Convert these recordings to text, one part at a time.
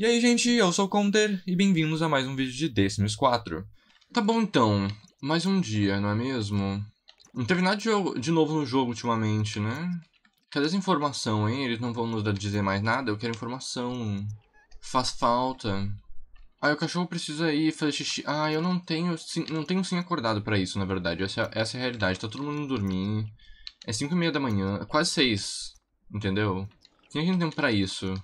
E aí, gente, eu sou o Conter e bem-vindos a mais um vídeo de The 4. Tá bom então, mais um dia, não é mesmo? Não teve nada de, de novo no jogo ultimamente, né? Cadê tá essa informação, hein? Eles não vão nos dizer mais nada, eu quero informação. Faz falta. Ah, o cachorro precisa ir fazer xixi. Ah, eu não tenho sim, não tenho sim acordado para isso, na verdade. Essa, essa é a realidade. Tá todo mundo dormindo. É 5 e meia da manhã. É quase 6. Entendeu? Quem é que tem tempo pra isso?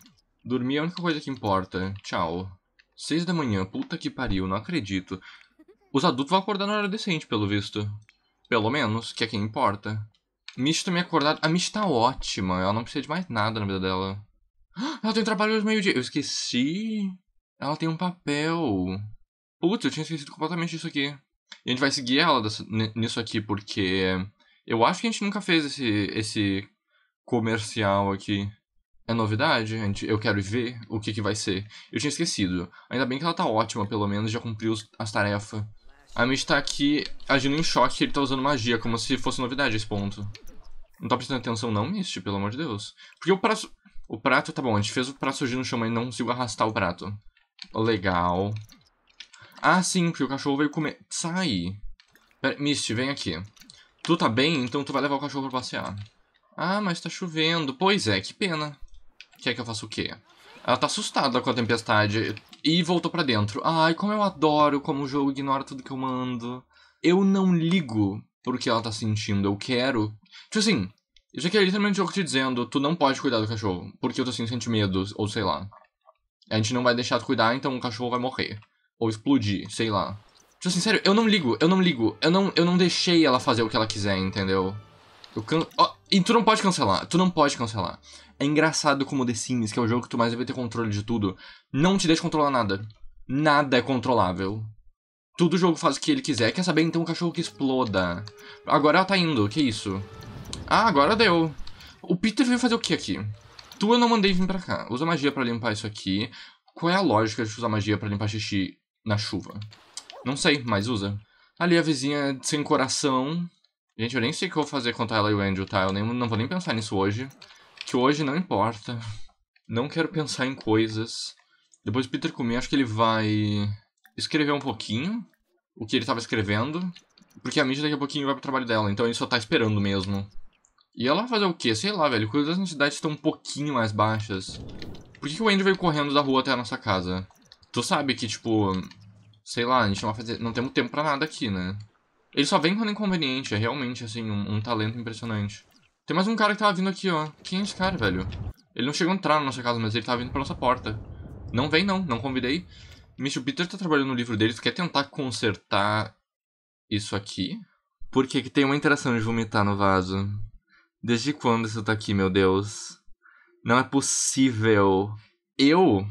Dormir é a única coisa que importa. Tchau. Seis da manhã, puta que pariu, não acredito. Os adultos vão acordar na hora decente, pelo visto. Pelo menos, que é quem importa. Mish também acordado. A Mish tá ótima, ela não precisa de mais nada na vida dela. Ela tem um trabalho hoje meio-dia. Eu esqueci. Ela tem um papel. Putz, eu tinha esquecido completamente disso aqui. E a gente vai seguir ela nisso aqui, porque eu acho que a gente nunca fez esse, esse comercial aqui é novidade, gente. eu quero ver o que, que vai ser. Eu tinha esquecido. Ainda bem que ela tá ótima, pelo menos, já cumpriu as tarefas. A Mitch tá aqui agindo em choque, ele tá usando magia, como se fosse novidade esse ponto. Não tá prestando atenção não, Misty, pelo amor de Deus. Porque o prato... O prato, tá bom, a gente fez o prato surgir no chão, mas não consigo arrastar o prato. Legal. Ah, sim, porque o cachorro veio comer... Sai! Pera, vem aqui. Tu tá bem? Então tu vai levar o cachorro pra passear. Ah, mas tá chovendo. Pois é, que pena. Quer que eu faça o quê? Ela tá assustada com a tempestade e voltou para dentro. Ai, como eu adoro como o jogo ignora tudo que eu mando. Eu não ligo pro que ela tá sentindo, eu quero. Tipo assim, já aqui é literalmente o jogo te dizendo, tu não pode cuidar do cachorro, porque eu tô assim sentindo medo, ou sei lá. A gente não vai deixar tu cuidar, então o cachorro vai morrer. Ou explodir, sei lá. Tipo assim, sério, eu não ligo, eu não ligo. Eu não, eu não deixei ela fazer o que ela quiser, entendeu? Eu can... Oh, e tu não pode cancelar, tu não pode cancelar. É engraçado como The Sims, que é o jogo que tu mais deve ter controle de tudo, não te deixa controlar nada. Nada é controlável. Tudo o jogo faz o que ele quiser. Quer saber então o cachorro que exploda? Agora ela tá indo, que isso? Ah, agora deu. O Peter veio fazer o que aqui? Tu eu não mandei vir pra cá. Usa magia pra limpar isso aqui. Qual é a lógica de usar magia pra limpar xixi na chuva? Não sei, mas usa. Ali a vizinha sem coração. Gente, eu nem sei o que eu vou fazer contra ela e o Andrew, tá? Eu nem, não vou nem pensar nisso hoje que hoje não importa. Não quero pensar em coisas. Depois do Peter comer, acho que ele vai escrever um pouquinho o que ele estava escrevendo. Porque a mídia daqui a pouquinho vai pro trabalho dela, então ele só tá esperando mesmo. E ela vai fazer o quê? Sei lá, velho. Quando as necessidades estão um pouquinho mais baixas. Por que, que o Andy veio correndo da rua até a nossa casa? Tu sabe que, tipo. Sei lá, a gente não vai fazer. Não temos tempo pra nada aqui, né? Ele só vem quando é inconveniente, é realmente, assim, um, um talento impressionante. Tem mais um cara que tava vindo aqui, ó. Quem é esse cara, velho? Ele não chegou a entrar na nossa casa, mas ele tava vindo pra nossa porta. Não vem, não. Não convidei. Mr. Peter tá trabalhando no livro dele. Tu quer tentar consertar isso aqui? Por que, que tem uma interação de vomitar no vaso? Desde quando isso tá aqui, meu Deus? Não é possível. Eu...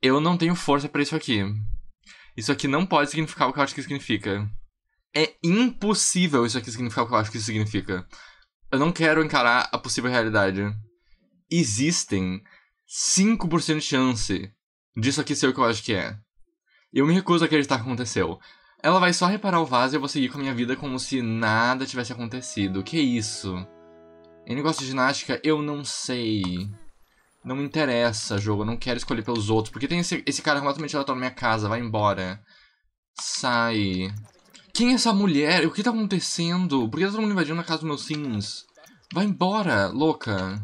Eu não tenho força para isso aqui. Isso aqui não pode significar o que eu acho que significa. É impossível isso aqui significar o que eu acho que isso significa eu não quero encarar a possível realidade. Existem 5% de chance disso aqui ser o que eu acho que é. Eu me recuso a acreditar que aconteceu. Ela vai só reparar o vaso e eu vou seguir com a minha vida como se nada tivesse acontecido. Que isso? Em negócio de ginástica, eu não sei. Não me interessa, jogo. Eu não quero escolher pelos outros. Porque tem esse, esse cara completamente aleatório tá na minha casa. Vai embora. Sai. Quem é essa mulher? O que tá acontecendo? Por que tá todo mundo invadindo a casa dos meus sims? Vai embora, louca.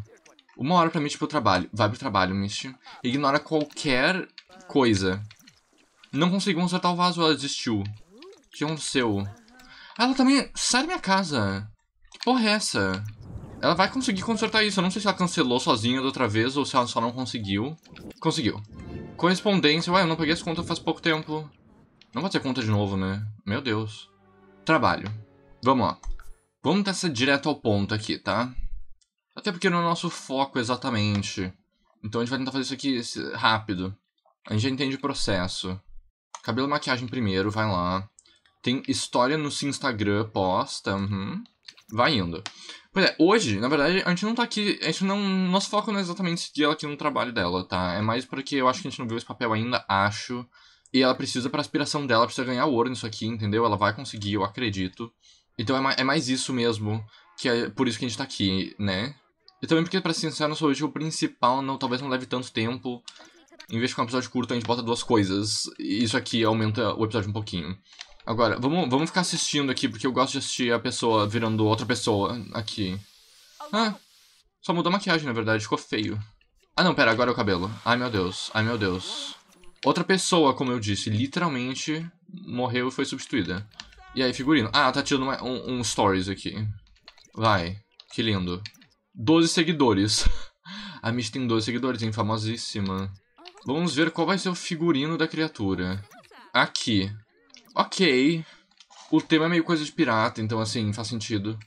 Uma hora pra Misty pro trabalho. Vai pro trabalho, Misty. Ignora qualquer coisa. Não conseguiu consertar o vaso, ela desistiu. O que aconteceu? Ela também... Sai da minha casa. Que porra é essa? Ela vai conseguir consertar isso. Eu não sei se ela cancelou sozinha da outra vez ou se ela só não conseguiu. Conseguiu. Correspondência. Ué, eu não peguei as contas faz pouco tempo. Não vou ter conta de novo, né? Meu Deus. Trabalho. Vamos lá. Vamos tentar direto ao ponto aqui, tá? Até porque não é o nosso foco exatamente. Então a gente vai tentar fazer isso aqui rápido. A gente já entende o processo. Cabelo e maquiagem primeiro, vai lá. Tem história no seu Instagram, posta. Uhum. Vai indo. Pois é, hoje, na verdade, a gente não tá aqui. A gente não. Nosso foco não é exatamente seguir ela aqui no trabalho dela, tá? É mais porque eu acho que a gente não viu esse papel ainda, acho. E ela precisa pra aspiração dela, precisa ganhar ouro nisso aqui, entendeu? Ela vai conseguir, eu acredito. Então é mais, é mais isso mesmo, que é por isso que a gente tá aqui, né? E também porque, pra ser sincero, nosso tipo, objetivo principal não, talvez não leve tanto tempo. Em vez de ficar um episódio curto, a gente bota duas coisas. E isso aqui aumenta o episódio um pouquinho. Agora, vamos, vamos ficar assistindo aqui, porque eu gosto de assistir a pessoa virando outra pessoa aqui. Ah, só mudou a maquiagem, na verdade, ficou feio. Ah não, pera, agora é o cabelo. Ai meu Deus, ai meu Deus. Outra pessoa, como eu disse, literalmente morreu e foi substituída. E aí, figurino. Ah, tá tirando uma, um, um stories aqui. Vai. Que lindo. 12 seguidores. A Miss tem 12 seguidores, hein? Famosíssima. Vamos ver qual vai ser o figurino da criatura. Aqui. Ok. O tema é meio coisa de pirata, então assim, faz sentido.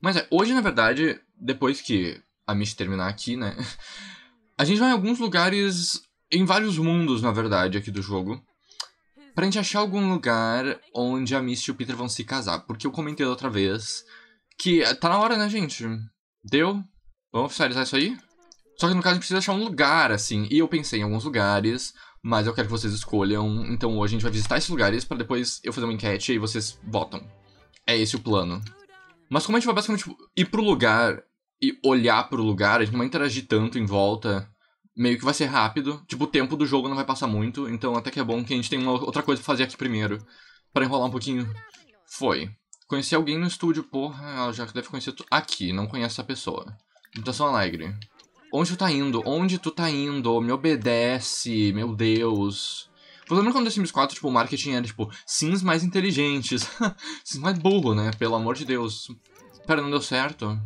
Mas é, hoje, na verdade, depois que a Miss terminar aqui, né? A gente vai em alguns lugares em vários mundos, na verdade, aqui do jogo. Pra gente achar algum lugar onde a Misty e o Peter vão se casar. Porque eu comentei da outra vez que tá na hora, né, gente? Deu? Vamos oficializar isso aí? Só que no caso a gente precisa achar um lugar, assim. E eu pensei em alguns lugares, mas eu quero que vocês escolham. Então hoje a gente vai visitar esses lugares para depois eu fazer uma enquete e vocês votam. É esse o plano. Mas como a gente vai basicamente tipo, ir pro lugar e olhar pro lugar, a gente não vai interagir tanto em volta meio que vai ser rápido. Tipo, o tempo do jogo não vai passar muito, então até que é bom que a gente tem uma outra coisa pra fazer aqui primeiro. para enrolar um pouquinho. Foi. Conheci alguém no estúdio, porra, ela já deve conhecer tu... Aqui, não conhece essa pessoa. Mutação Alegre. Onde tu tá indo? Onde tu tá indo? Me obedece, meu Deus. Você lembra quando o Sims 4, tipo, o marketing era, tipo, Sims mais inteligentes. Sims mais burro, né? Pelo amor de Deus. Pera, não deu certo?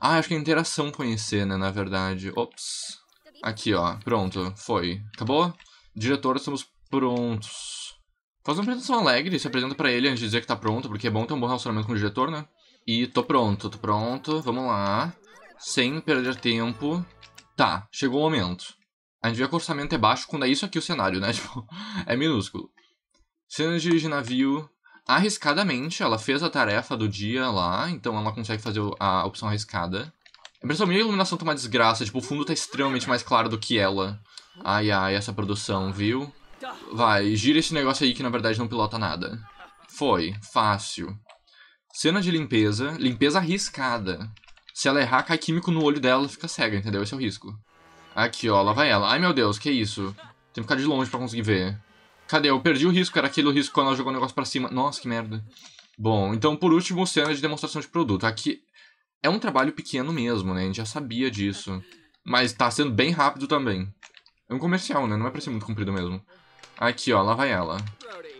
Ah, acho que é interação conhecer, né, na verdade. Ops. Aqui, ó. Pronto. Foi. Acabou? Diretor, estamos prontos. Faz uma apresentação alegre, se apresenta para ele antes de dizer que tá pronto, porque é bom ter um bom relacionamento com o diretor, né? E tô pronto, tô pronto. Vamos lá. Sem perder tempo. Tá, chegou o momento. A gente vê que o orçamento é baixo quando é isso aqui o cenário, né? Tipo, é minúsculo. Cenas de navio. Arriscadamente, ela fez a tarefa do dia lá, então ela consegue fazer a opção arriscada. É Principalmente a iluminação tá uma desgraça, tipo, o fundo tá extremamente mais claro do que ela. Ai, ai, essa produção, viu? Vai, gira esse negócio aí que na verdade não pilota nada. Foi, fácil. Cena de limpeza, limpeza arriscada. Se ela errar, cai químico no olho dela, fica cega, entendeu? Esse é o risco. Aqui, ó, lá vai ela. Ai, meu Deus, que isso? Tem que ficar de longe pra conseguir ver. Cadê? Eu perdi o risco, era aquele risco quando ela jogou o negócio pra cima. Nossa, que merda. Bom, então por último, cena de demonstração de produto. Aqui, é um trabalho pequeno mesmo, né? A gente já sabia disso. Mas tá sendo bem rápido também. É um comercial, né? Não é pra ser muito comprido mesmo. Aqui, ó, lá vai ela.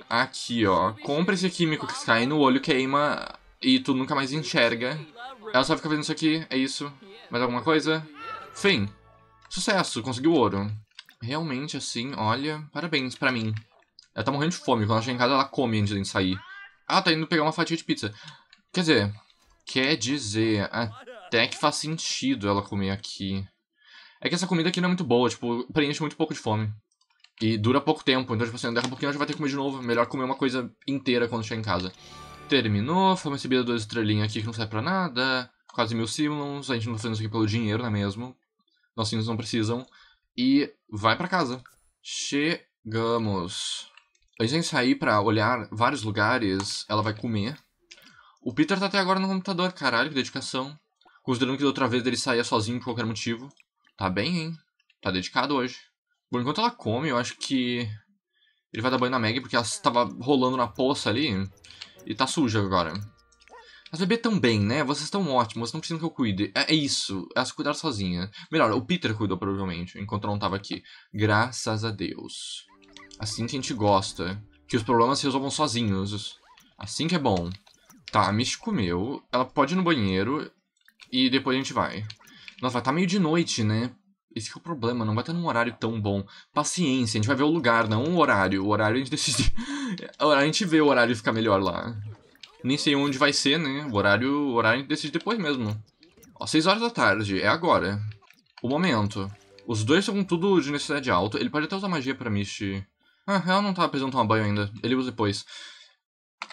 Aqui, ó. Compra esse químico que cai no olho, queima e tu nunca mais enxerga. Ela só fica fazendo isso aqui, é isso. Mais alguma coisa? Fim. Sucesso, conseguiu ouro. Realmente, assim, olha, parabéns pra mim. Ela tá morrendo de fome. Quando ela chega em casa, ela come antes de sair. Ah, tá indo pegar uma fatia de pizza. Quer dizer, Quer dizer, até que faz sentido ela comer aqui. É que essa comida aqui não é muito boa, tipo, preenche muito pouco de fome. E dura pouco tempo, então, tipo assim, daqui a pouquinho a gente vai ter que comer de novo. Melhor comer uma coisa inteira quando chegar em casa. Terminou, fama recebida duas estrelinhas aqui que não serve pra nada. Quase mil Simmons, a gente não tá fazendo isso aqui pelo dinheiro, não é mesmo? Nossos não precisam. E vai para casa. Chegamos. a gente sair para olhar vários lugares, ela vai comer. O Peter tá até agora no computador, caralho, que dedicação. Considerando que da outra vez ele saía sozinho por qualquer motivo. Tá bem, hein? Tá dedicado hoje. Bom, enquanto ela come, eu acho que... Ele vai dar banho na Maggie, porque ela estava rolando na poça ali. E tá suja agora. As bebês tão bem, né? Vocês estão ótimos, não precisam que eu cuide. É, é isso, elas cuidaram sozinha. Melhor, o Peter cuidou, provavelmente, enquanto eu não tava aqui. Graças a Deus. Assim que a gente gosta. Que os problemas se resolvam sozinhos. Assim que é bom. Tá, a Mish comeu. Ela pode ir no banheiro e depois a gente vai. Nossa, vai estar tá meio de noite, né? Esse é o problema, não vai estar num horário tão bom. Paciência, a gente vai ver o lugar, não o horário. O horário a gente decide... a gente vê o horário ficar melhor lá. Nem sei onde vai ser, né? O horário, o horário a gente decide depois mesmo. Ó, 6 horas da tarde, é agora. O momento. Os dois estão com tudo de necessidade alta. Ele pode até usar magia pra Mish... Ah, ela não tá precisando tomar banho ainda. Ele usa depois.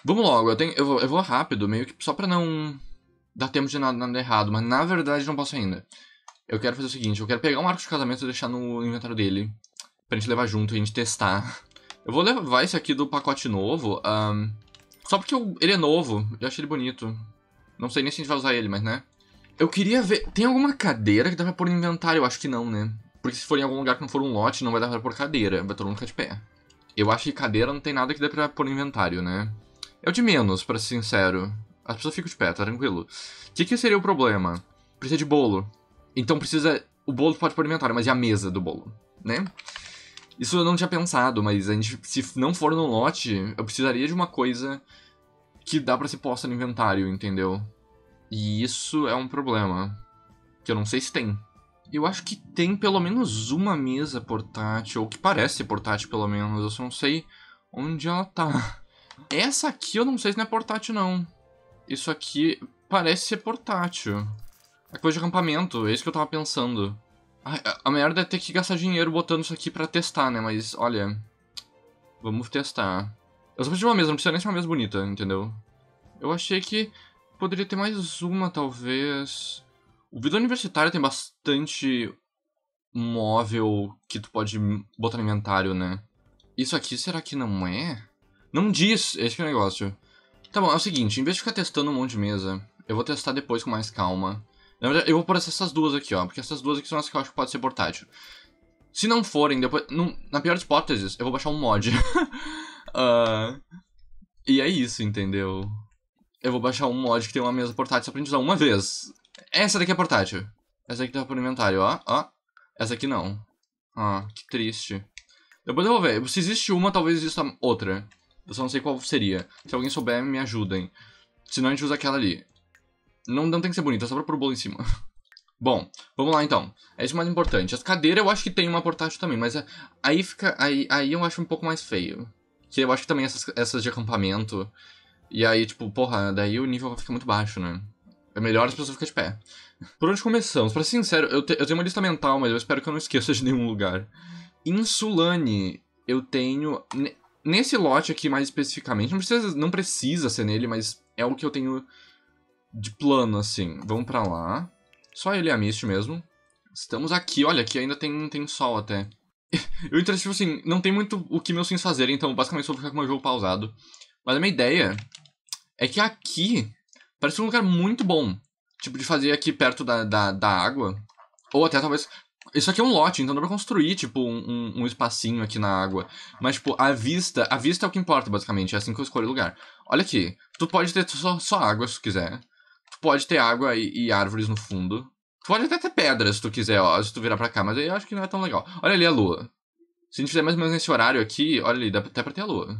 Vamos logo, eu, tenho, eu, vou, eu vou rápido, meio que só pra não dar tempo de nada, nada errado, mas na verdade não posso ainda. Eu quero fazer o seguinte, eu quero pegar um arco de casamento e deixar no inventário dele, pra gente levar junto e a gente testar. Eu vou levar esse aqui do pacote novo, um, só porque eu, ele é novo, eu achei ele bonito. Não sei nem se a gente vai usar ele, mas né. Eu queria ver, tem alguma cadeira que dá pra pôr no inventário? Eu acho que não, né? Porque se for em algum lugar que não for um lote, não vai dar pra pôr cadeira, vai todo mundo ficar de pé. Eu acho que cadeira não tem nada que dê pra pôr no inventário, né? É o de menos, para ser sincero. As pessoas ficam de pé, tá tranquilo. O que, que seria o problema? Precisa de bolo. Então precisa. O bolo pode pôr inventário, mas e a mesa do bolo, né? Isso eu não tinha pensado, mas a gente, se não for no lote, eu precisaria de uma coisa que dá para ser posta no inventário, entendeu? E isso é um problema. Que eu não sei se tem. Eu acho que tem pelo menos uma mesa portátil, ou que parece portátil pelo menos, eu só não sei onde ela tá. Essa aqui eu não sei se não é portátil, não. Isso aqui parece ser portátil. É coisa de acampamento, é isso que eu tava pensando. A, a é ter que gastar dinheiro botando isso aqui pra testar, né? Mas, olha... Vamos testar. Eu só preciso de uma mesa, não precisa nem ser uma mesa bonita, entendeu? Eu achei que poderia ter mais uma, talvez... O vidro universitário tem bastante móvel que tu pode botar no inventário, né? Isso aqui será que não é? Não diz, esse é o negócio. Tá bom, é o seguinte, em vez de ficar testando um monte de mesa, eu vou testar depois com mais calma. Na verdade, eu vou por essas duas aqui, ó, porque essas duas aqui são as que eu acho que pode ser portátil. Se não forem, depois. na pior das hipóteses, eu vou baixar um mod. uh, e é isso, entendeu? Eu vou baixar um mod que tem uma mesa portátil só pra gente usar uma vez. Essa daqui é portátil. Essa aqui tá pro inventário, ó, ó. Essa aqui não. Ah, que triste. Depois eu vou ver. Se existe uma, talvez exista outra. Eu só não sei qual seria. Se alguém souber, me ajudem. Senão a gente usa aquela ali. Não, não tem que ser bonita, é só pra pôr o bolo em cima. Bom, vamos lá então. É isso mais importante. As cadeiras eu acho que tem uma portátil também, mas é, aí fica. Aí, aí eu acho um pouco mais feio. Que eu acho que também essas, essas de acampamento. E aí, tipo, porra, daí o nível fica muito baixo, né? É melhor as pessoas ficarem de pé. Por onde começamos? Pra ser sincero, eu, te, eu tenho uma lista mental, mas eu espero que eu não esqueça de nenhum lugar. Insulane, eu tenho. Nesse lote aqui, mais especificamente, não precisa, não precisa ser nele, mas é o que eu tenho de plano, assim. Vamos pra lá. Só ele e a Mist mesmo. Estamos aqui, olha, aqui ainda tem, tem sol até. eu entrei, tipo assim, não tem muito o que meus sims fazer então basicamente só vou ficar com o meu jogo pausado. Mas a minha ideia é que aqui parece um lugar muito bom. Tipo, de fazer aqui perto da, da, da água. Ou até talvez isso aqui é um lote, então dá pra construir, tipo, um, um, espacinho aqui na água. Mas, tipo, a vista. A vista é o que importa, basicamente. É assim que eu escolho o lugar. Olha aqui. Tu pode ter só, só água se tu quiser. Tu pode ter água e, e árvores no fundo. Tu pode até ter pedra se tu quiser, ó. Se tu virar pra cá, mas aí eu acho que não é tão legal. Olha ali a lua. Se a gente fizer mais ou menos nesse horário aqui, olha ali, dá até pra ter a lua.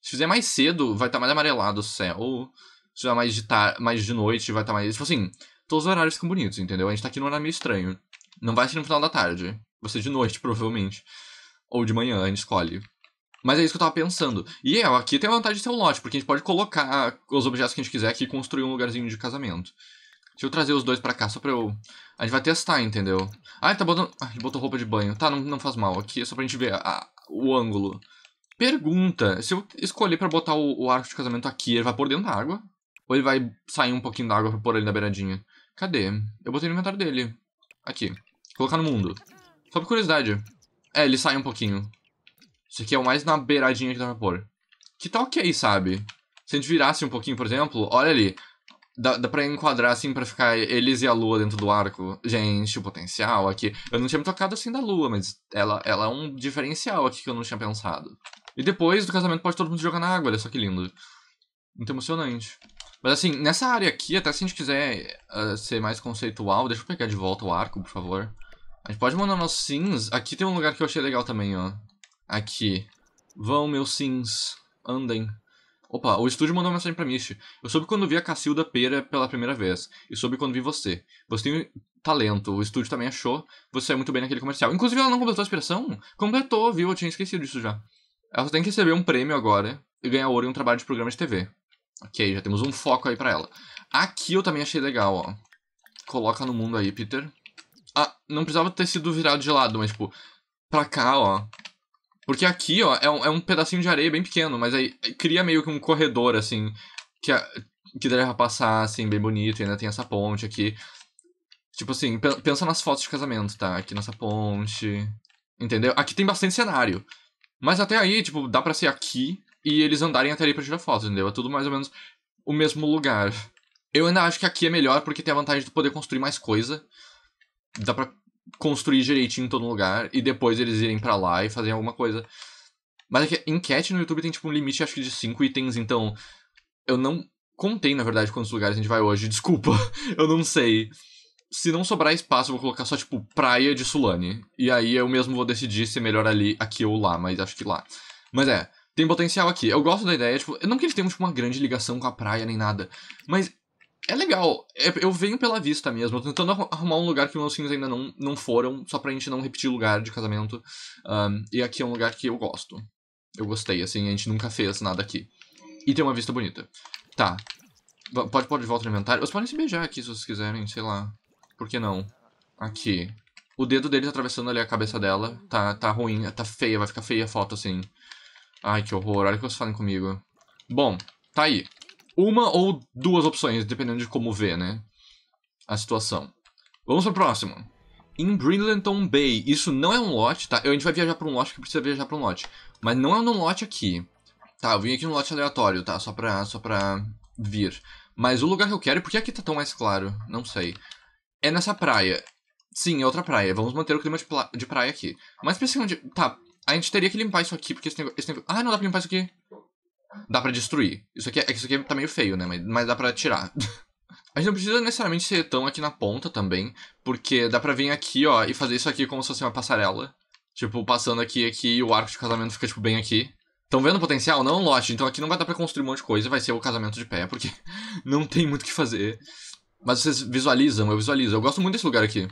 Se fizer mais cedo, vai estar tá mais amarelado o céu. Se fizer mais de, mais de noite, vai estar tá mais. Tipo assim, todos os horários ficam bonitos, entendeu? A gente tá aqui num horário meio estranho. Não vai ser no final da tarde. Vai ser de noite, provavelmente. Ou de manhã, a gente escolhe. Mas é isso que eu tava pensando. E é, aqui tem a vantagem de ser um lote, porque a gente pode colocar os objetos que a gente quiser aqui e construir um lugarzinho de casamento. Deixa eu trazer os dois pra cá, só pra eu... A gente vai testar, entendeu? Ah, ele tá botando... Ah, ele botou roupa de banho. Tá, não, não faz mal. Aqui é só pra gente ver a, o ângulo. Pergunta. Se eu escolher pra botar o, o arco de casamento aqui, ele vai por dentro da água? Ou ele vai sair um pouquinho da água pra pôr ali na beiradinha? Cadê? Eu botei no inventário dele. Aqui. Colocar no mundo. Só por curiosidade. É, ele sai um pouquinho. Isso aqui é o mais na beiradinha que dá pra pôr. Que tá ok, sabe? Se a gente virasse um pouquinho, por exemplo, olha ali. Dá, dá pra enquadrar assim pra ficar eles e a lua dentro do arco. Gente, o potencial aqui. Eu não tinha me tocado assim da lua, mas ela, ela é um diferencial aqui que eu não tinha pensado. E depois do casamento pode todo mundo jogar na água, olha só que lindo. Muito emocionante. Mas assim, nessa área aqui, até se a gente quiser uh, ser mais conceitual, deixa eu pegar de volta o arco, por favor. A gente pode mandar nossos sims. Aqui tem um lugar que eu achei legal também, ó. Aqui. Vão, meus sims. Andem. Opa, o estúdio mandou uma mensagem pra Misty. Eu soube quando vi a Cacilda Pera pela primeira vez. E soube quando vi você. Você tem talento. O estúdio também achou. Você é muito bem naquele comercial. Inclusive, ela não completou a expressão? Completou, viu? Eu tinha esquecido disso já. Ela só tem que receber um prêmio agora e ganhar ouro em um trabalho de programa de TV. Ok, já temos um foco aí pra ela. Aqui eu também achei legal, ó. Coloca no mundo aí, Peter. Ah, não precisava ter sido virado de lado, mas, tipo, pra cá, ó. Porque aqui, ó, é um, é um pedacinho de areia bem pequeno, mas aí cria meio que um corredor, assim, que, a, que daria pra passar, assim, bem bonito. E ainda tem essa ponte aqui. Tipo assim, pensa nas fotos de casamento, tá? Aqui nessa ponte, entendeu? Aqui tem bastante cenário. Mas até aí, tipo, dá pra ser aqui, e eles andarem até ali pra tirar foto, entendeu? É tudo mais ou menos o mesmo lugar. Eu ainda acho que aqui é melhor porque tem a vantagem de poder construir mais coisa. Dá pra construir direitinho em todo lugar e depois eles irem para lá e fazerem alguma coisa. Mas é que enquete no YouTube tem tipo um limite, acho que de 5 itens, então eu não contei, na verdade, quantos lugares a gente vai hoje. Desculpa, eu não sei. Se não sobrar espaço, eu vou colocar só tipo praia de Sulane. E aí eu mesmo vou decidir se é melhor ali, aqui ou lá, mas acho que lá. Mas é, tem potencial aqui. Eu gosto da ideia, tipo, não que eles tenham tipo, uma grande ligação com a praia nem nada, mas é legal. É, eu venho pela vista mesmo, tentando arrumar um lugar que meus filhos ainda não, não foram, só pra gente não repetir lugar de casamento. Um, e aqui é um lugar que eu gosto. Eu gostei, assim, a gente nunca fez nada aqui. E tem uma vista bonita. Tá. Pode pôr de volta no inventário. Vocês podem se beijar aqui se vocês quiserem, sei lá. Por que não? Aqui. O dedo dele tá atravessando ali a cabeça dela. Tá, tá ruim, tá feia, vai ficar feia a foto assim. Ai, que horror. Olha o que vocês falam comigo. Bom, tá aí. Uma ou duas opções, dependendo de como vê, né? A situação. Vamos pro próximo. Em Brindleton Bay. Isso não é um lote, tá? A gente vai viajar pra um lote que precisa viajar pra um lote. Mas não é um lote aqui. Tá, eu vim aqui no lote aleatório, tá? Só pra, só pra vir. Mas o lugar que eu quero... Por que aqui tá tão mais claro? Não sei. É nessa praia. Sim, é outra praia. Vamos manter o clima de, de praia aqui. Mas onde? Tá, a gente teria que limpar isso aqui, porque esse negócio. Esse negócio... Ah, não dá pra limpar isso aqui. Dá pra destruir. Isso aqui, é, é que isso aqui tá meio feio, né? Mas, mas dá pra tirar. a gente não precisa necessariamente ser tão aqui na ponta também, porque dá pra vir aqui, ó, e fazer isso aqui como se fosse uma passarela. Tipo, passando aqui aqui, e o arco de casamento fica, tipo, bem aqui. Estão vendo o potencial? Não, lote. Então aqui não vai dar pra construir um monte de coisa, vai ser o casamento de pé, porque não tem muito o que fazer. Mas vocês visualizam, eu visualizo. Eu gosto muito desse lugar aqui.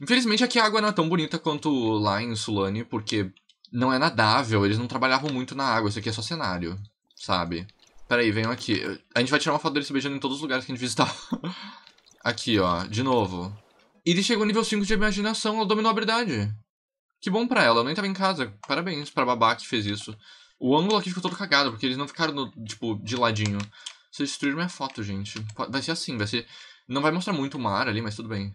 Infelizmente aqui a água não é tão bonita quanto lá em Sulane, porque não é nadável, eles não trabalhavam muito na água, isso aqui é só cenário, sabe? Peraí, venham aqui. A gente vai tirar uma foto deles se beijando em todos os lugares que a gente visitar. aqui, ó, de novo. Iris chegou ao nível 5 de imaginação, ela dominou a habilidade. Que bom pra ela, eu nem tava em casa. Parabéns pra babá que fez isso. O ângulo aqui ficou todo cagado, porque eles não ficaram, no, tipo, de ladinho. Vocês destruíram minha foto, gente. Vai ser assim, vai ser... Não vai mostrar muito o mar ali, mas tudo bem.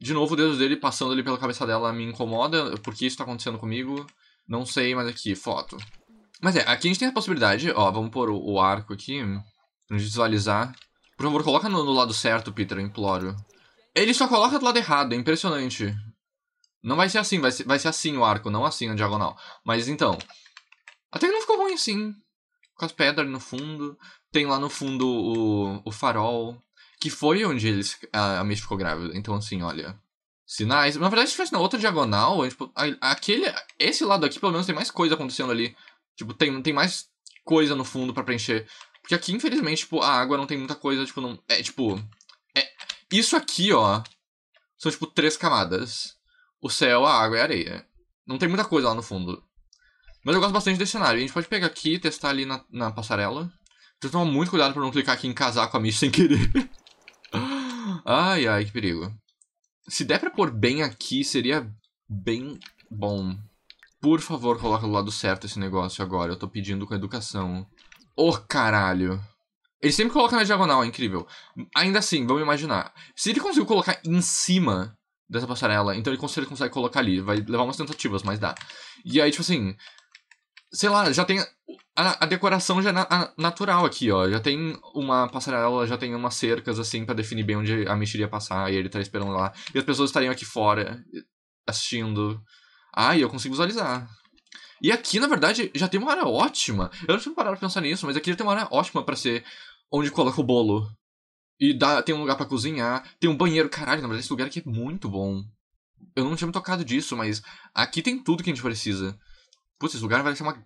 De novo, o dedo dele passando ali pela cabeça dela me incomoda, porque isso tá acontecendo comigo. Não sei, mas aqui, foto. Mas é, aqui a gente tem a possibilidade, ó, vamos pôr o, o arco aqui, pra gente visualizar. Por favor, coloca no, no, lado certo, Peter, eu imploro. Ele só coloca do lado errado, é impressionante. Não vai ser assim, vai ser, vai ser assim o arco, não assim na diagonal. Mas então, até que não ficou ruim assim. Com as pedras no fundo, tem lá no fundo o, o farol, que foi onde eles, a, a Mish ficou grávida. Então assim, olha, Sinais. Na verdade, se tivesse na outra diagonal, tipo, aquele. Esse lado aqui, pelo menos, tem mais coisa acontecendo ali. Tipo, tem, tem mais coisa no fundo para preencher. Porque aqui, infelizmente, tipo, a água não tem muita coisa, tipo, não. É, tipo. É... Isso aqui, ó. São, tipo, três camadas: o céu, a água e a areia. Não tem muita coisa lá no fundo. Mas eu gosto bastante desse cenário. A gente pode pegar aqui e testar ali na, na passarela. Então tomar muito cuidado pra não clicar aqui em casar com a Mish sem querer. ai, ai, que perigo. Se der pra pôr bem aqui, seria bem bom. Por favor, coloca do lado certo esse negócio agora. Eu tô pedindo com educação. Ô, oh, caralho. Ele sempre coloca na diagonal, é incrível. Ainda assim, vamos imaginar. Se ele conseguiu colocar em cima dessa passarela, então ele consegue, consegue colocar ali. Vai levar umas tentativas, mas dá. E aí, tipo assim... Sei lá, já tem a, decoração já é na, natural aqui, ó. Já tem uma passarela, já tem umas cercas, assim, para definir bem onde a mexeria passar, e ele tá esperando lá. E as pessoas estariam aqui fora, assistindo. Ah, e eu consigo visualizar. E aqui, na verdade, já tem uma área ótima. Eu não tinha parado pra pensar nisso, mas aqui já tem uma área ótima para ser onde coloca o bolo. E dá, tem um lugar para cozinhar, tem um banheiro. Caralho, na verdade, esse lugar aqui é muito bom. Eu não tinha me tocado disso, mas aqui tem tudo que a gente precisa. Putz, esse lugar vai ser uma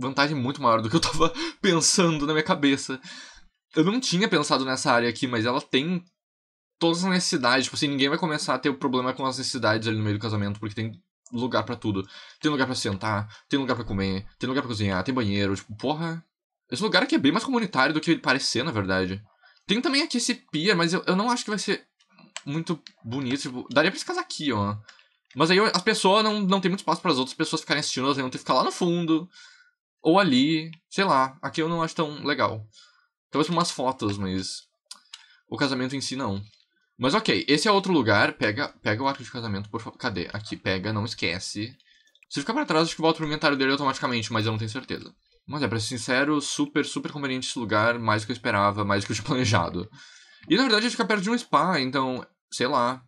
vantagem muito maior do que eu tava pensando na minha cabeça. Eu não tinha pensado nessa área aqui, mas ela tem todas as necessidades. Tipo assim, ninguém vai começar a ter o problema com as necessidades ali no meio do casamento, porque tem lugar para tudo. Tem lugar para sentar, tem lugar para comer, tem lugar para cozinhar, tem banheiro. Tipo, porra. Esse lugar aqui é bem mais comunitário do que ele parecer, na verdade. Tem também aqui esse pier, mas eu, eu não acho que vai ser muito bonito. Tipo, daria pra se casar aqui, ó. Mas aí as pessoas não, não tem muito espaço para as outras pessoas ficarem assistindo, elas vão ter que ficar lá no fundo. Ou ali, sei lá, aqui eu não acho tão legal. Talvez por umas fotos, mas. O casamento em si não. Mas ok, esse é outro lugar. Pega, pega o arco de casamento, por favor. Cadê? Aqui, pega, não esquece. Se ficar pra trás, acho que volta pro inventário dele automaticamente, mas eu não tenho certeza. Mas é, pra ser sincero, super, super conveniente esse lugar, mais do que eu esperava, mais do que eu tinha planejado. E na verdade fica perto de um spa, então, sei lá.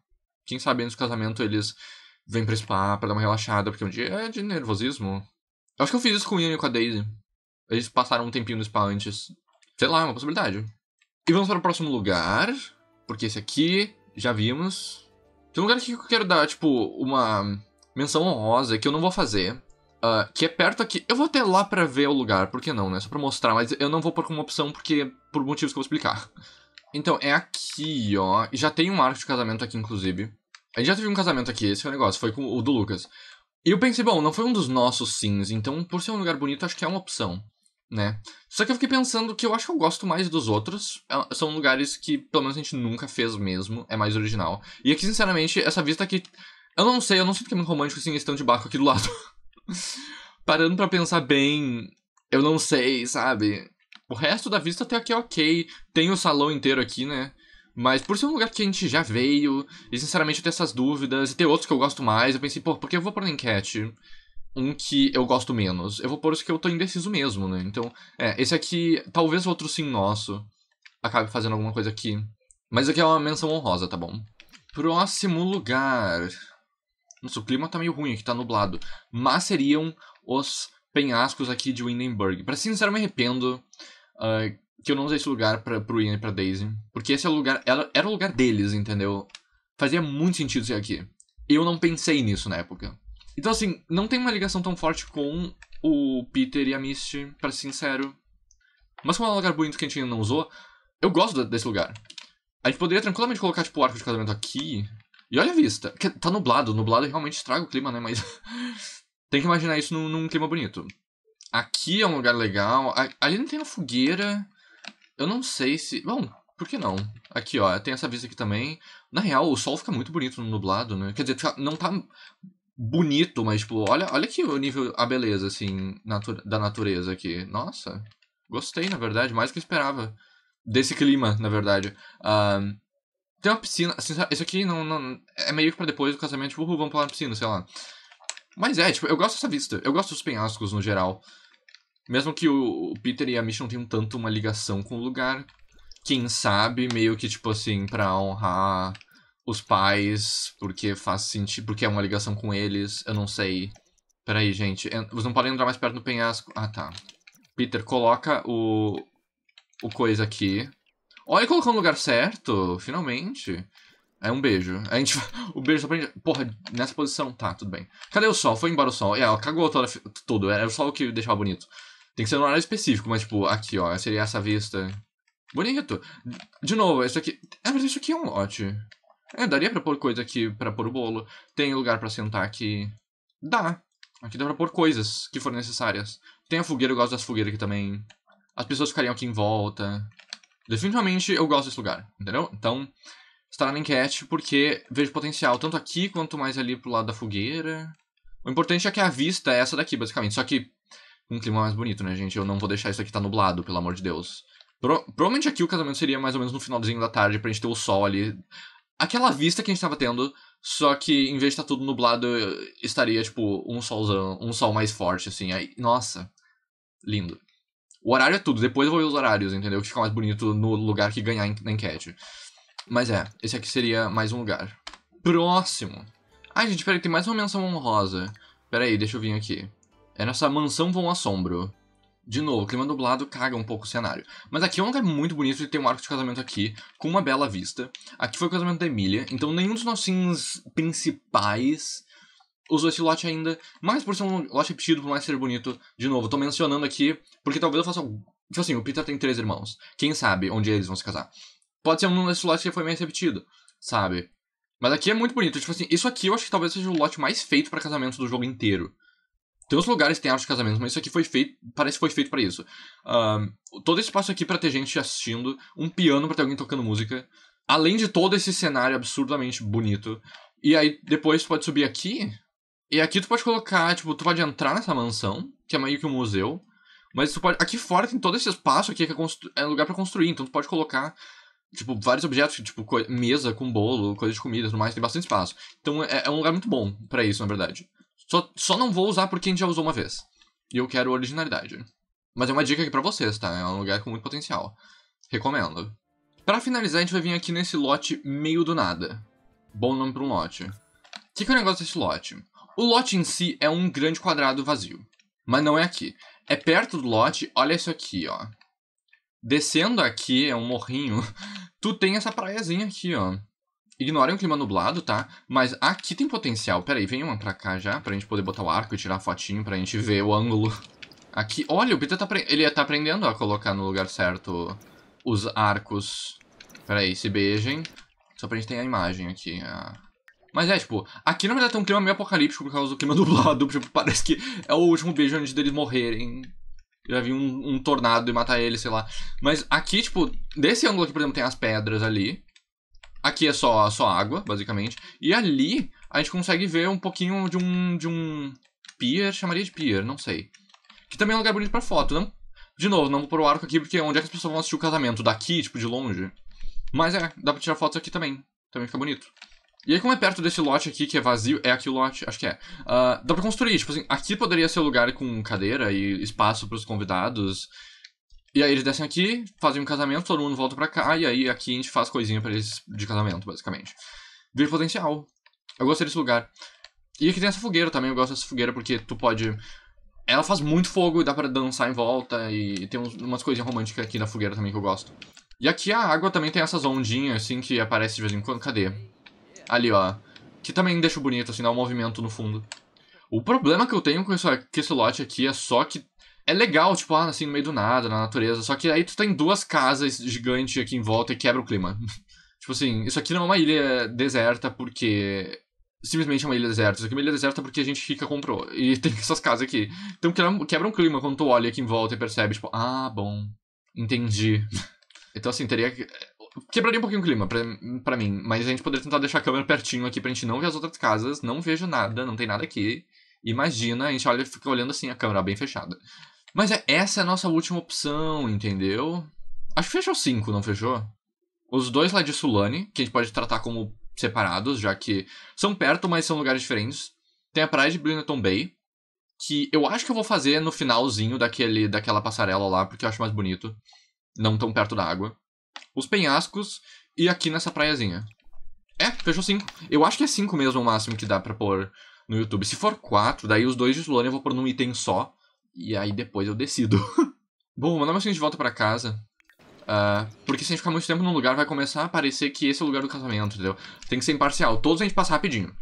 Quem sabe antes do casamento eles vêm pra spa pra dar uma relaxada, porque é um dia é de nervosismo. Eu acho que eu fiz isso com o Ian e com a Daisy. Eles passaram um tempinho no spa antes. Sei lá, é uma possibilidade. E vamos para o próximo lugar. Porque esse aqui, já vimos. Tem um lugar que eu quero dar, tipo, uma menção honrosa que eu não vou fazer. Uh, que é perto aqui. Eu vou até lá para ver o lugar, por que não, né? Só pra mostrar, mas eu não vou pôr como opção porque por motivos que eu vou explicar. Então, é aqui, ó. Já tem um arco de casamento aqui, inclusive. A gente já teve um casamento aqui, esse foi o negócio, foi com o do Lucas. E eu pensei, bom, não foi um dos nossos sims, então por ser um lugar bonito, acho que é uma opção, né? Só que eu fiquei pensando que eu acho que eu gosto mais dos outros. É, são lugares que, pelo menos, a gente nunca fez mesmo, é mais original. E aqui, sinceramente, essa vista aqui. Eu não sei, eu não sinto que é muito romântico assim, estão de barco aqui do lado. Parando para pensar bem, eu não sei, sabe? O resto da vista até aqui é ok. Tem o salão inteiro aqui, né? Mas por ser um lugar que a gente já veio, e sinceramente eu tenho essas dúvidas, e tem outros que eu gosto mais, eu pensei, pô, por que eu vou pôr na enquete um que eu gosto menos? Eu vou pôr os que eu tô indeciso mesmo, né? Então, é, esse aqui, talvez outro sim nosso acabe fazendo alguma coisa aqui. Mas aqui é uma menção honrosa, tá bom? Próximo lugar. Nossa, o clima tá meio ruim aqui, tá nublado. Mas seriam os penhascos aqui de Windenburg. Pra ser sincero, me arrependo. Uh, que eu não usei esse lugar pra, pro Ian e pra Daisy. Porque esse é o lugar. Era, era o lugar deles, entendeu? Fazia muito sentido ser aqui. Eu não pensei nisso na época. Então, assim, não tem uma ligação tão forte com o Peter e a Misty, pra ser sincero. Mas como é um lugar bonito que a gente ainda não usou, eu gosto desse lugar. A gente poderia tranquilamente colocar, tipo, o arco de casamento aqui. E olha a vista. Tá nublado. Nublado realmente estraga o clima, né? Mas. tem que imaginar isso num, num, clima bonito. Aqui é um lugar legal. Ali não tem uma fogueira. Eu não sei se. Bom, por que não? Aqui, ó, tem essa vista aqui também. Na real, o sol fica muito bonito no nublado, né? Quer dizer, não tá bonito, mas, tipo, olha, olha aqui o nível, a beleza, assim, da natureza aqui. Nossa, gostei, na verdade, mais do que eu esperava. Desse clima, na verdade. tem uma piscina, assim, isso aqui não, não é meio que pra depois do casamento, tipo, vamos pular na piscina, sei lá. Mas é, tipo, eu gosto dessa vista, eu gosto dos penhascos no geral. Mesmo que o, Peter e a Mish não tenham tanto uma ligação com o lugar, quem sabe, meio que tipo assim, pra honrar os pais, porque faz sentido, porque é uma ligação com eles, eu não sei. Peraí, gente, vocês não podem entrar mais perto do penhasco. Ah, tá. Peter, coloca o, o coisa aqui. Olha, colocou no lugar certo, finalmente. É um beijo. A gente. O beijo só pra gente. Porra, nessa posição. Tá, tudo bem. Cadê o sol? Foi embora o sol. É, ela cagou toda, tudo. Era o sol que deixava bonito. Tem que ser num horário específico, mas tipo, aqui, ó, seria essa vista. Bonito. De novo, isso aqui. é mas isso aqui é um lote. É, daria pra pôr coisa aqui pra pôr o bolo. Tem lugar pra sentar aqui. Dá. Aqui dá pra pôr coisas que forem necessárias. Tem a fogueira, eu gosto das fogueiras aqui também. As pessoas ficariam aqui em volta. Definitivamente eu gosto desse lugar, entendeu? Então, estará na enquete porque vejo potencial tanto aqui quanto mais ali pro lado da fogueira. O importante é que a vista é essa daqui, basicamente. Só que um clima mais bonito, né, gente? Eu não vou deixar isso aqui estar tá nublado, pelo amor de Deus. Pro provavelmente aqui o casamento seria mais ou menos no finalzinho da tarde, pra gente ter o sol ali. Aquela vista que a gente tava tendo, só que em vez de estar tá tudo nublado, estaria, tipo, um solzão, um sol mais forte, assim. Aí, nossa, lindo. O horário é tudo, depois eu vou ver os horários, entendeu? Que fica mais bonito no lugar que ganhar na enquete. Mas é, esse aqui seria mais um lugar. Próximo. Ai, gente, peraí, tem mais uma menção honrosa. Peraí, deixa eu vir aqui. É nessa mansão vão assombro. De novo, clima nublado caga um pouco o cenário. Mas aqui é um lugar muito bonito e tem um arco de casamento aqui, com uma bela vista. Aqui foi o casamento da Emília, então nenhum dos nossos principais usou esse lote ainda. Mas por ser um lote repetido, por mais ser bonito, de novo, tô mencionando aqui, porque talvez eu faça. Tipo assim, o Peter tem três irmãos. Quem sabe onde eles vão se casar? Pode ser um desses lote que foi mais repetido, sabe? Mas aqui é muito bonito. Tipo assim, isso aqui eu acho que talvez seja o lote mais feito para casamento do jogo inteiro. Tem uns lugares que tem arte de casamento, mas isso aqui foi feito. Parece que foi feito para isso. Uh, todo esse espaço aqui para ter gente assistindo, um piano para ter alguém tocando música. Além de todo esse cenário absurdamente bonito. E aí depois tu pode subir aqui. E aqui tu pode colocar, tipo, tu pode entrar nessa mansão, que é meio que um museu. Mas tu pode. Aqui fora tem todo esse espaço aqui que é, constru... é lugar para construir. Então tu pode colocar tipo, vários objetos, tipo, co- mesa com bolo, coisa de comida e tudo mais, tem bastante espaço. Então é, é um lugar muito bom para isso, na verdade. Só, só não vou usar porque a gente já usou uma vez. E eu quero originalidade. Mas é uma dica aqui pra vocês, tá? É um lugar com muito potencial. Recomendo. Pra finalizar, a gente vai vir aqui nesse lote meio do nada. Bom nome pra um lote. O que, que é o negócio desse lote? O lote em si é um grande quadrado vazio. Mas não é aqui. É perto do lote, olha isso aqui, ó. Descendo aqui, é um morrinho, tu tem essa praiazinha aqui, ó. Ignorem o clima nublado, tá? Mas aqui tem potencial. Pera aí, vem uma pra cá já, pra gente poder botar o arco e tirar a fotinho pra gente ver o ângulo. Aqui, olha, o Peter tá, ele tá aprendendo a colocar no lugar certo os arcos. Pera aí, se beijem. Só pra gente ter a imagem aqui. Ah. Mas é, tipo, aqui na verdade tem um clima meio apocalíptico por causa do clima nublado. Tipo, parece que é o último beijo antes deles morrerem. Já vi um, um tornado e matar ele, sei lá. Mas aqui, tipo, desse ângulo aqui, por exemplo, tem as pedras ali. Aqui é só, só água, basicamente. E ali a gente consegue ver um pouquinho de um, de um pier, chamaria de pier, não sei. Que também é um lugar bonito pra foto, não? De novo, não vou pôr o arco aqui porque onde é que as pessoas vão assistir o casamento? Daqui, tipo, de longe. Mas é, dá pra tirar fotos aqui também. Também fica bonito. E aí, como é perto desse lote aqui que é vazio, é aqui o lote, acho que é. Uh, dá pra construir, tipo assim, aqui poderia ser o lugar com cadeira e espaço para os convidados e aí eles descem aqui, fazem um casamento, todo mundo volta pra cá, e aí aqui a gente faz coisinha pra eles de casamento, basicamente. Vir potencial. Eu gostei desse lugar. E aqui tem essa fogueira também, eu gosto dessa fogueira porque tu pode. Ela faz muito fogo e dá pra dançar em volta, e tem uns, umas coisinhas românticas aqui na fogueira também que eu gosto. E aqui a água também tem essas ondinhas, assim, que aparece de vez em quando. Cadê? Ali, ó. Que também deixa bonito, assim, dá um movimento no fundo. O problema que eu tenho com, isso, com esse lote aqui é só que é legal, tipo, lá ah, assim, no meio do nada, na natureza. Só que aí tu tem duas casas gigantes aqui em volta e quebra o clima. tipo assim, isso aqui não é uma ilha deserta porque. Simplesmente é uma ilha deserta. Isso aqui é uma ilha deserta porque a gente fica comprou. E tem essas casas aqui. Então quebra um clima quando tu olha aqui em volta e percebe, tipo, ah, bom. Entendi. então assim, teria que quebraria um pouquinho o clima pra, pra mim, mas a gente poderia tentar deixar a câmera pertinho aqui pra gente não ver as outras casas, não vejo nada, não tem nada aqui. Imagina, a gente olha, fica olhando assim a câmera bem fechada. Mas é, essa é a nossa última opção, entendeu? Acho que fechou 5, não fechou? Os dois lá de Sulani, que a gente pode tratar como separados, já que são perto, mas são lugares diferentes. Tem a praia de Bluneton Bay, que eu acho que eu vou fazer no finalzinho daquele, daquela passarela lá, porque eu acho mais bonito. Não tão perto da água. Os penhascos e aqui nessa praiazinha. É, fechou 5. Eu acho que é 5 mesmo o máximo que dá pra pôr no YouTube. Se for 4, daí os dois de Sulani eu vou pôr num item só. E aí depois eu decido. Bom, mandar mais que a volta pra casa. Uh, porque se a gente ficar muito tempo num lugar, vai começar a parecer que esse é o lugar do casamento, entendeu? Tem que ser imparcial. Todos a gente passa rapidinho.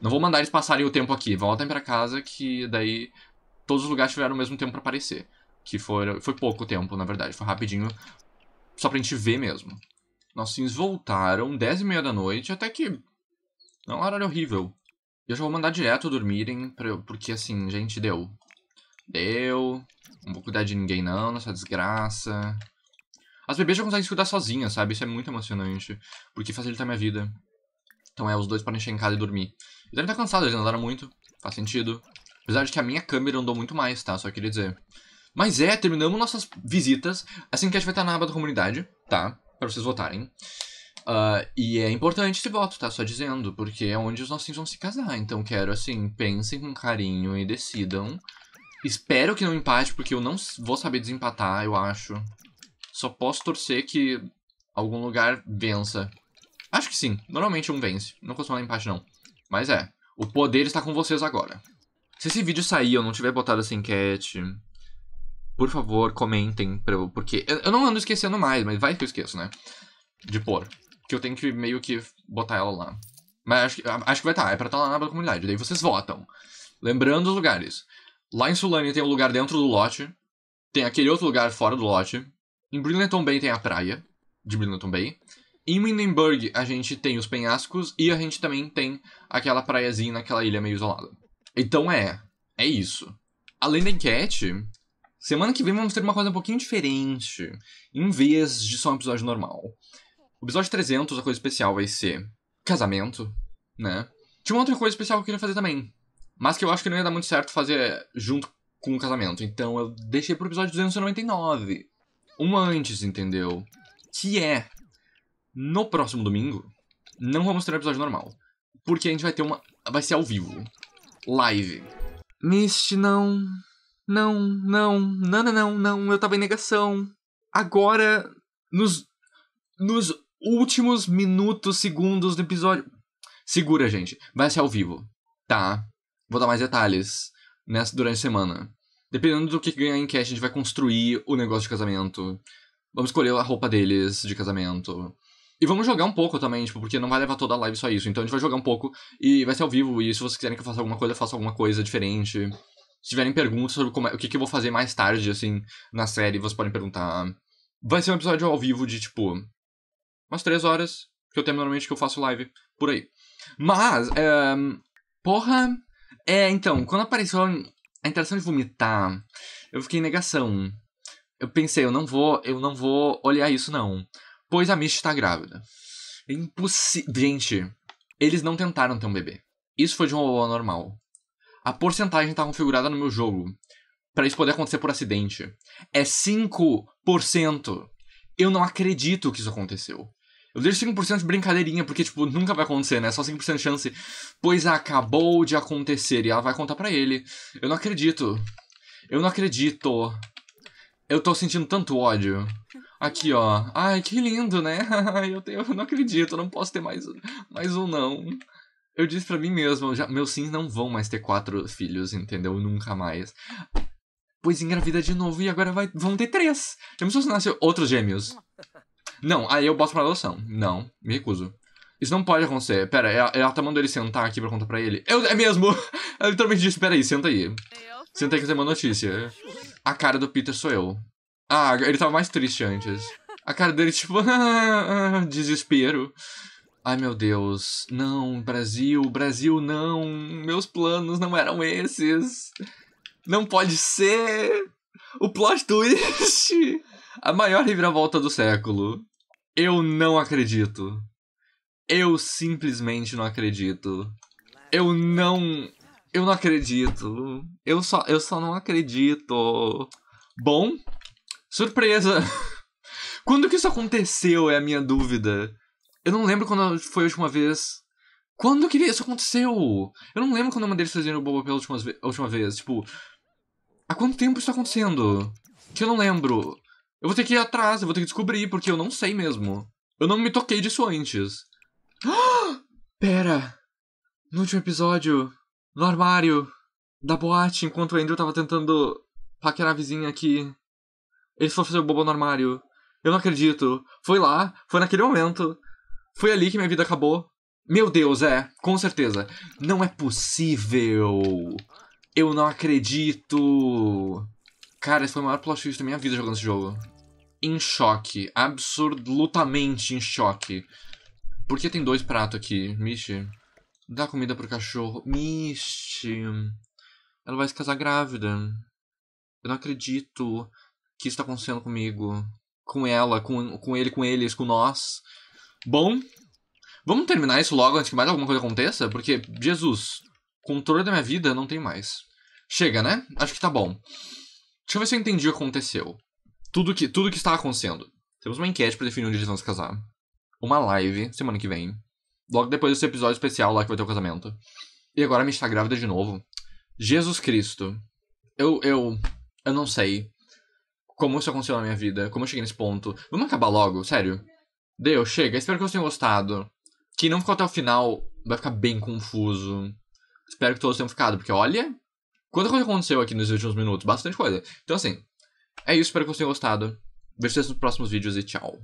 Não vou mandar eles passarem o tempo aqui. Voltem para casa que daí todos os lugares tiveram o mesmo tempo para aparecer. Que foi, foi pouco tempo, na verdade. Foi rapidinho. Só pra gente ver mesmo. Nossos voltaram, 10 e meia da noite, até que... Não é era horário horrível. Eu já vou mandar direto dormirem, pra, porque assim, gente, deu. Deu. Não vou cuidar de ninguém não, nessa desgraça. As bebês já conseguem se cuidar sozinhas, sabe? Isso é muito emocionante. Porque facilita a minha vida. Então é, os dois podem chegar em casa e dormir. Eles devem estar tá cansados, eles andaram muito. Faz sentido. Apesar de que a minha câmera andou muito mais, tá? Só queria dizer. Mas é, terminamos nossas visitas. assim que a gente vai estar na aba da comunidade, tá? Pra vocês votarem. Uh, e é importante esse voto, tá? Só dizendo, porque é onde os nossos vão se casar. Então quero, assim, pensem com carinho e decidam Espero que não empate, porque eu não vou saber desempatar, eu acho. Só posso torcer que algum lugar vença. Acho que sim. Normalmente um vence. Não costuma dar empate, não. Mas é. O poder está com vocês agora. Se esse vídeo sair e eu não tiver botado essa enquete, por favor, comentem. Pra eu, porque eu não ando esquecendo mais, mas vai que eu esqueço, né? De pôr. Que eu tenho que meio que botar ela lá. Mas acho, acho que vai estar. Tá. É pra estar tá lá na comunidade. Daí vocês votam. Lembrando os lugares. Lá em Sulânia tem um lugar dentro do lote, tem aquele outro lugar fora do lote. Em Brilhanton Bay tem a praia de Brilhanton Bay. Em Mindenburg a gente tem os penhascos e a gente também tem aquela praiazinha naquela ilha meio isolada. Então é, é isso. Além da enquete, semana que vem vamos ter uma coisa um pouquinho diferente, em vez de só um episódio normal. O episódio 300, a coisa especial vai ser casamento, né? Tinha uma outra coisa especial que eu queria fazer também, mas que eu acho que não ia dar muito certo fazer junto com o casamento. Então eu deixei pro episódio 299. Um antes, entendeu? Que é. No próximo domingo, não vamos ter um episódio normal. Porque a gente vai ter uma. Vai ser ao vivo. Live. Mist, não. Não, não, não, não, não, não, eu tava em negação. Agora, nos. Nos últimos minutos, segundos do episódio. Segura, gente. Vai ser ao vivo, tá? Vou dar mais detalhes nessa durante a semana. Dependendo do que ganhar em cash, a gente vai construir o negócio de casamento. Vamos escolher a roupa deles de casamento. E vamos jogar um pouco também, tipo, porque não vai levar toda a live só isso. Então a gente vai jogar um pouco e vai ser ao vivo. E se vocês quiserem que eu faça alguma coisa, faça alguma coisa diferente. Se tiverem perguntas sobre como é, o que, que eu vou fazer mais tarde, assim, na série, vocês podem perguntar. Vai ser um episódio ao vivo de, tipo, umas três horas, que eu tenho normalmente que eu faço live, por aí. Mas, é, porra, é, então, quando apareceu a interação de vomitar, eu fiquei em negação. Eu pensei, eu não vou, eu não vou olhar isso não. Pois a Misty tá grávida. É impossível. Gente, eles não tentaram ter um bebê. Isso foi de uma rolô normal. A porcentagem tá configurada no meu jogo para isso poder acontecer por acidente. É 5%. Eu não acredito que isso aconteceu. Eu deixo 5% de brincadeirinha, porque, tipo, nunca vai acontecer, né? Só 5% de chance. Pois acabou de acontecer. E ela vai contar para ele. Eu não acredito. Eu não acredito. Eu tô sentindo tanto ódio. Aqui, ó. Ai, que lindo, né? eu, tenho, eu não acredito. Eu não posso ter mais, mais um, não. Eu disse para mim mesmo. Já, meus sims não vão mais ter quatro filhos, entendeu? Nunca mais. Pois engravida de novo e agora vai, vão ter três. Já pensou se nasce outros gêmeos? Não, aí eu boto pra adoção. Não, me recuso. Isso não pode acontecer. Pera, ela, tá mandando ele sentar aqui pra contar pra ele. Eu, é mesmo! Ela literalmente disse, pera aí, senta aí. Senta aí que eu tenho uma notícia. A cara do Peter sou eu. Ah, ele tava mais triste antes. A cara dele, tipo, ah, ah, desespero. Ai, meu Deus. Não, Brasil, Brasil, não. Meus planos não eram esses. Não pode ser. O plot twist. A maior reviravolta do século. Eu não acredito. Eu simplesmente não acredito. Eu não. Eu não acredito. Eu só, eu só não acredito. Bom, surpresa! Quando que isso aconteceu é a minha dúvida. Eu não lembro quando foi a última vez. Quando que isso aconteceu? Eu não lembro quando uma deles fazendo o Boba pela última, última vez. Tipo, há quanto tempo isso tá acontecendo? Que eu não lembro. Eu vou ter que ir atrás, eu vou ter que descobrir, porque eu não sei mesmo. Eu não me toquei disso antes. Ah! Pera! No último episódio, no armário da boate, enquanto o Andrew tava tentando paquerar a vizinha aqui, eles foram fazer o bobo no armário. Eu não acredito. Foi lá, foi naquele momento. Foi ali que minha vida acabou. Meu Deus, é, com certeza. Não é possível. Eu não acredito. Cara, esse foi o maior plot twist da minha vida jogando esse jogo. Em choque. Absolutamente em choque. Por que tem dois pratos aqui, Mishi. Dá comida pro cachorro. Mishi. Ela vai se casar grávida. Eu não acredito que isso tá acontecendo comigo. Com ela, com, com ele, com eles, com nós. Bom, vamos terminar isso logo antes que mais alguma coisa aconteça? Porque, Jesus, controle da minha vida não tem mais. Chega, né? Acho que tá bom. Deixa eu ver se eu entendi o que aconteceu. Tudo que, tudo que está acontecendo. Temos uma enquete para definir onde eles vão se casar. Uma live semana que vem. Logo depois desse episódio especial lá que vai ter o casamento. E agora me está grávida de novo. Jesus Cristo. Eu, eu, eu não sei como isso aconteceu na minha vida, como eu cheguei nesse ponto. Vamos acabar logo, sério. Deu, chega. Espero que vocês tenham gostado. Quem não ficou até o final vai ficar bem confuso. Espero que todos tenham ficado, porque olha, Quanta coisa aconteceu aqui nos últimos minutos, bastante coisa. Então, assim, é isso, espero que vocês tenham gostado. Vejo vocês nos próximos vídeos e tchau.